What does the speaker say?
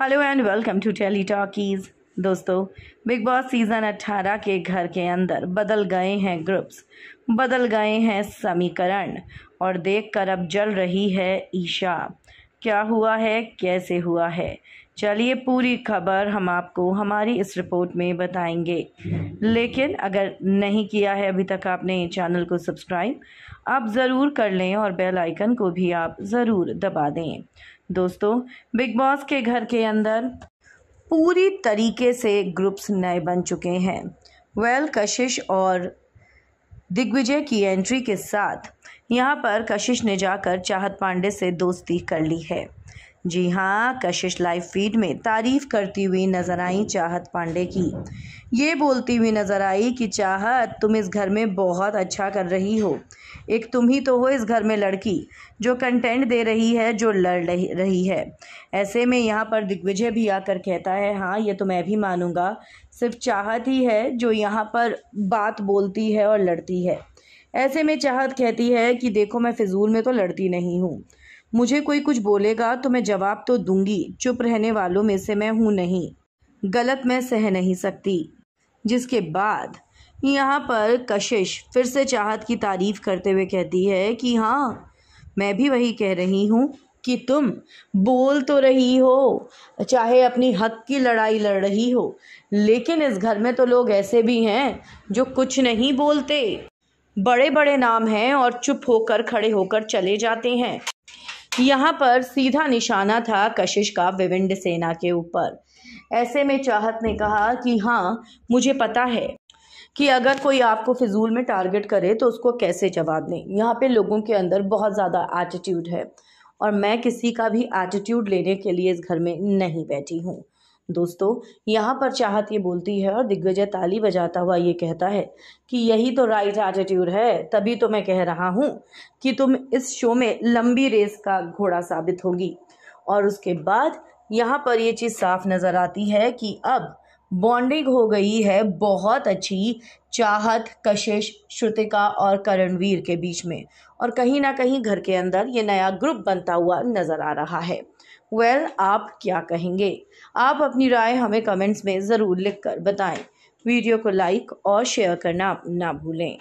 hello and welcome to tele talkies दोस्तों Bigg Boss season 18 के घर के अंदर बदल गए हैं ग्रुप्स बदल गए हैं समीकरण और देखकर अब जल रही है ईशा क्या हुआ है कैसे हुआ है चलिए पूरी खबर हम आपको हमारी इस रिपोर्ट में बताएंगे लेकिन अगर नहीं किया है अभी तक आपने चैनल को सब्सक्राइब आप ज़रूर कर लें और बेल आइकन को भी आप ज़रूर दबा दें दोस्तों बिग बॉस के घर के अंदर पूरी तरीके से ग्रुप्स नए बन चुके हैं वेल कशिश और दिग्विजय की एंट्री के साथ यहाँ पर कशिश ने जाकर चाहत पांडे से दोस्ती कर ली है जी हाँ कशिश लाइव फीड में तारीफ करती हुई नजर आई चाहत पांडे की ये बोलती हुई नज़र आई कि चाहत तुम इस घर में बहुत अच्छा कर रही हो एक तुम ही तो हो इस घर में लड़की जो कंटेंट दे रही है जो लड़ रही है ऐसे में यहाँ पर दिग्विजय भी आकर कहता है हाँ ये तो मैं भी मानूँगा सिर्फ चाहत ही है जो यहाँ पर बात बोलती है और लड़ती है ऐसे में चाहत कहती है कि देखो मैं फिजूल में तो लड़ती नहीं हूँ मुझे कोई कुछ बोलेगा तो मैं जवाब तो दूंगी चुप रहने वालों में से मैं हूँ नहीं गलत मैं सह नहीं सकती जिसके बाद यहाँ पर कशिश फिर से चाहत की तारीफ करते हुए कहती है कि हाँ मैं भी वही कह रही हूँ कि तुम बोल तो रही हो चाहे अपनी हक की लड़ाई लड़ रही हो लेकिन इस घर में तो लोग ऐसे भी हैं जो कुछ नहीं बोलते बड़े बड़े नाम हैं और चुप होकर खड़े होकर चले जाते हैं यहाँ पर सीधा निशाना था कशिश का विविंड सेना के ऊपर ऐसे में चाहत ने कहा कि हाँ मुझे पता है कि अगर कोई आपको फिजूल में टारगेट करे तो उसको कैसे जवाब दें यहाँ पे लोगों के अंदर बहुत ज़्यादा एटीट्यूड है और मैं किसी का भी एटीट्यूड लेने के लिए इस घर में नहीं बैठी हूँ दोस्तों यहाँ पर चाहत ये बोलती है और दिग्गजय ताली बजाता हुआ ये कहता है कि यही तो राइट एटीट्यूड है तभी तो मैं कह रहा हूँ कि तुम इस शो में लंबी रेस का घोड़ा साबित होगी और उसके बाद यहाँ पर ये चीज़ साफ नज़र आती है कि अब बॉन्डिंग हो गई है बहुत अच्छी चाहत कशिश श्रुतिका और करणवीर के बीच में और कहीं ना कहीं घर के अंदर ये नया ग्रुप बनता हुआ नज़र आ रहा है वेल well, आप क्या कहेंगे आप अपनी राय हमें कमेंट्स में ज़रूर लिख कर बताएं वीडियो को लाइक और शेयर करना ना भूलें